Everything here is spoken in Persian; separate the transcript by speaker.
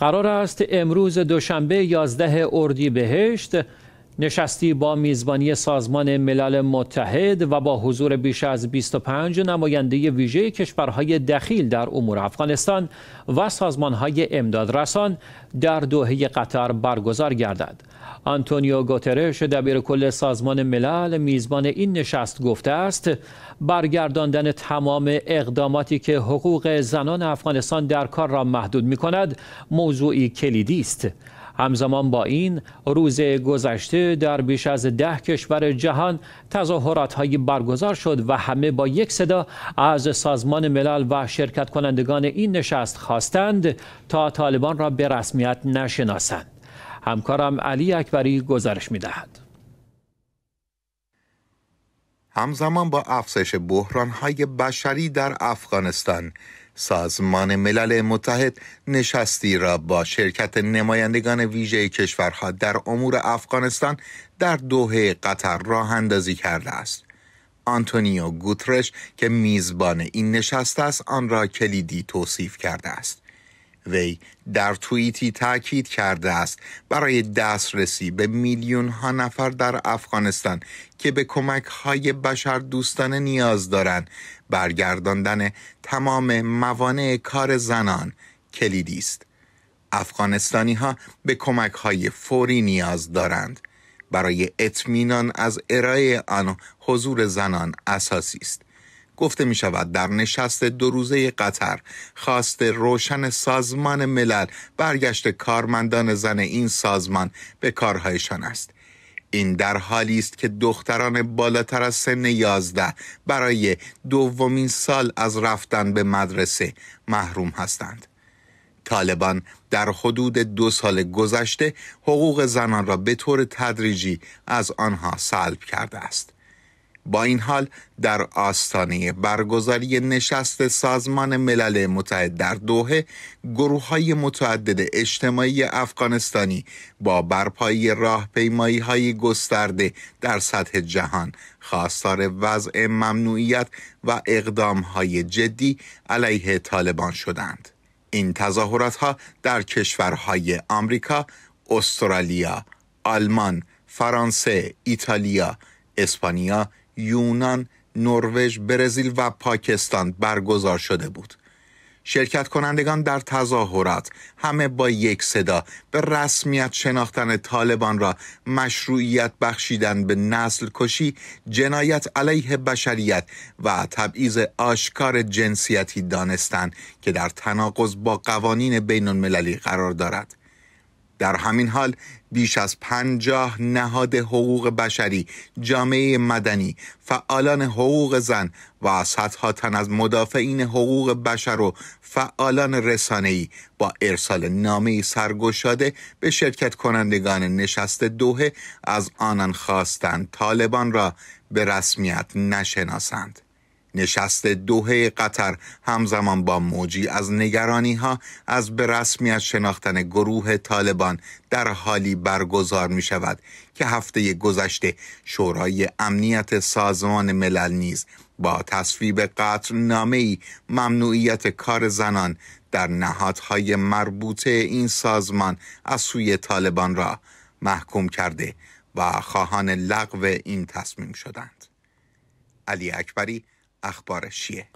Speaker 1: قرار است امروز دوشنبه 11 اردیبهشت نشستی با میزبانی سازمان ملل متحد و با حضور بیش از 25 نماینده ویژه کشورهای دخیل در امور افغانستان و سازمانهای امدادرسان در دوحه قطر برگزار گردد. آنتونیو گوترش دبیر کل سازمان ملل میزبان این نشست گفته است برگرداندن تمام اقداماتی که حقوق زنان افغانستان در کار را محدود می کند موضوعی کلیدی است همزمان با این روز گذشته در بیش از ده کشور جهان تظاهرات هایی برگزار شد و همه با یک صدا از سازمان ملل و شرکت کنندگان این نشست خواستند تا طالبان را به رسمیت نشناسند همکارم علی اکبری گزارش میدهد
Speaker 2: همزمان با افزایش بحرانهای بشری در افغانستان سازمان ملل متحد نشستی را با شرکت نمایندگان ویژه کشورها در امور افغانستان در دوحه قطر راه اندازی کرده است. آنتونیو گوترش که میزبان این نشست است آن را کلیدی توصیف کرده است. وی در توییتی تاکید کرده است برای دسترسی به میلیون ها نفر در افغانستان که به کمک های بشر دوستانه نیاز دارند برگرداندن تمام موانع کار زنان کلیدی است افغانستانی ها به کمک های فوری نیاز دارند برای اطمینان از ارائه آن حضور زنان اساسی است گفته می شود در نشست دو روزه قطر خواست روشن سازمان ملل برگشت کارمندان زن این سازمان به کارهایشان است این در حالی است که دختران بالاتر از سن 11 برای دومین سال از رفتن به مدرسه محروم هستند. طالبان در حدود دو سال گذشته حقوق زنان را به طور تدریجی از آنها سلب کرده است. با این حال در آستانه برگزاری نشست سازمان ملل متحد در دوحه گروه های متعدد اجتماعی افغانستانی با برپایی پیمایی های گسترده در سطح جهان خواستار وضع ممنوعیت و اقدام های جدی علیه طالبان شدند این تظاهرات ها در کشورهای آمریکا، استرالیا، آلمان، فرانسه، ایتالیا، اسپانیا، یونان، نروژ، برزیل و پاکستان برگزار شده بود. شرکت کنندگان در تظاهرات همه با یک صدا به رسمیت شناختن طالبان را مشروعیت بخشیدن به نسل کشی، جنایت علیه بشریت و تبعیض آشکار جنسیتی دانستند که در تناقض با قوانین بین المللی قرار دارد. در همین حال بیش از پنجاه نهاد حقوق بشری، جامعه مدنی، فعالان حقوق زن و صدها تن از مدافعین حقوق بشر و فعالان رسانهای با ارسال نامه سرگشاده به شرکت کنندگان نشست دوه از آنان خواستند طالبان را به رسمیت نشناسند. نشست دوهه قطر همزمان با موجی از نگرانی ها از به رسمیت شناختن گروه طالبان در حالی برگزار می شود که هفته گذشته شورای امنیت سازمان ملل نیز با تصویب قطر ای ممنوعیت کار زنان در نهادهای مربوطه این سازمان از سوی طالبان را محکوم کرده و خواهان لغو این تصمیم شدند. علی اکبری اخبارش چیه